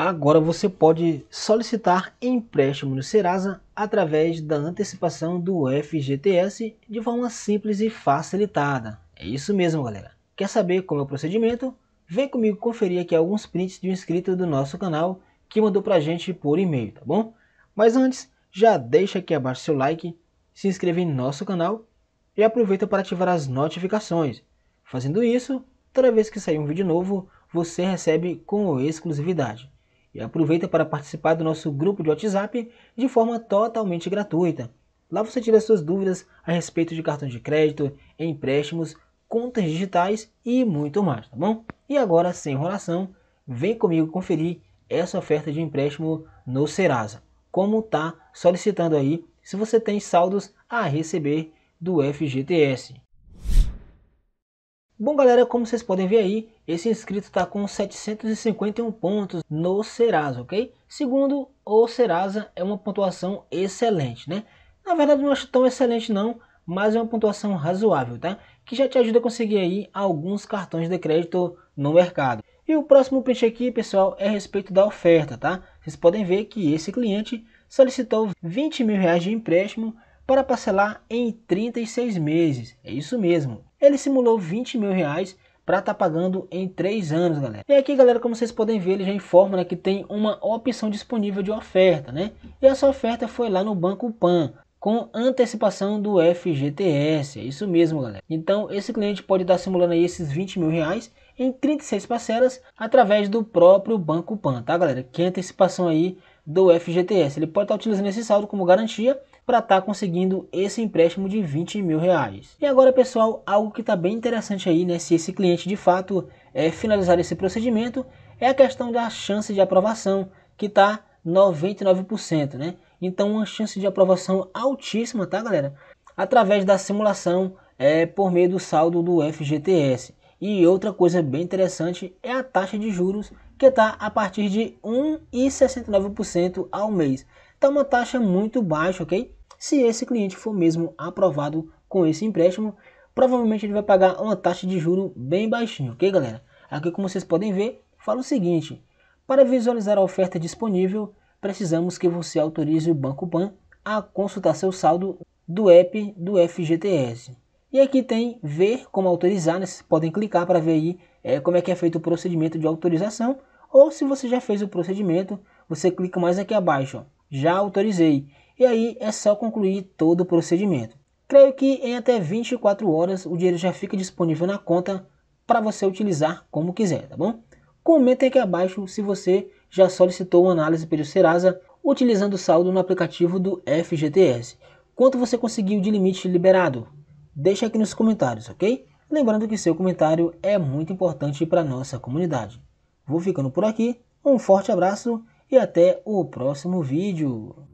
Agora você pode solicitar empréstimo no Serasa através da antecipação do FGTS de forma simples e facilitada. É isso mesmo, galera. Quer saber como é o procedimento? Vem comigo conferir aqui alguns prints de um inscrito do nosso canal que mandou pra gente por e-mail, tá bom? Mas antes, já deixa aqui abaixo seu like, se inscreve em nosso canal e aproveita para ativar as notificações. Fazendo isso, toda vez que sair um vídeo novo, você recebe com exclusividade. E aproveita para participar do nosso grupo de WhatsApp de forma totalmente gratuita. Lá você tira suas dúvidas a respeito de cartões de crédito, empréstimos, contas digitais e muito mais, tá bom? E agora, sem enrolação, vem comigo conferir essa oferta de empréstimo no Serasa. Como tá solicitando aí se você tem saldos a receber do FGTS. Bom galera, como vocês podem ver aí, esse inscrito está com 751 pontos no Serasa, ok? Segundo o Serasa, é uma pontuação excelente, né? Na verdade não acho tão excelente não, mas é uma pontuação razoável, tá? Que já te ajuda a conseguir aí alguns cartões de crédito no mercado. E o próximo print aqui, pessoal, é a respeito da oferta, tá? Vocês podem ver que esse cliente solicitou 20 mil reais de empréstimo para parcelar em 36 meses. É isso mesmo. Ele simulou 20 mil reais para estar tá pagando em 3 anos, galera. E aqui, galera, como vocês podem ver, ele já informa né, que tem uma opção disponível de oferta, né? E essa oferta foi lá no Banco Pan, com antecipação do FGTS, é isso mesmo, galera. Então, esse cliente pode estar tá simulando aí esses 20 mil reais em 36 parcelas através do próprio Banco Pan, tá, galera? Que é antecipação aí do FGTS. Ele pode estar utilizando esse saldo como garantia para estar tá conseguindo esse empréstimo de 20 mil reais. E agora, pessoal, algo que está bem interessante aí, né? Se esse cliente de fato é, finalizar esse procedimento, é a questão da chance de aprovação, que está 99%, né? Então, uma chance de aprovação altíssima, tá, galera? Através da simulação é, por meio do saldo do FGTS. E outra coisa bem interessante é a taxa de juros que está a partir de 1,69% ao mês. Está uma taxa muito baixa, ok? Se esse cliente for mesmo aprovado com esse empréstimo, provavelmente ele vai pagar uma taxa de juro bem baixinha, ok galera? Aqui como vocês podem ver, fala o seguinte, para visualizar a oferta disponível, precisamos que você autorize o Banco Pan a consultar seu saldo do app do FGTS. E aqui tem ver como autorizar, né? vocês podem clicar para ver aí é, como é que é feito o procedimento de autorização, ou se você já fez o procedimento, você clica mais aqui abaixo, ó, já autorizei, e aí é só concluir todo o procedimento. Creio que em até 24 horas o dinheiro já fica disponível na conta para você utilizar como quiser, tá bom? Comenta aqui abaixo se você já solicitou uma análise pelo Serasa utilizando o saldo no aplicativo do FGTS. Quanto você conseguiu de limite liberado? deixa aqui nos comentários, ok? Lembrando que seu comentário é muito importante para nossa comunidade. Vou ficando por aqui, um forte abraço e até o próximo vídeo.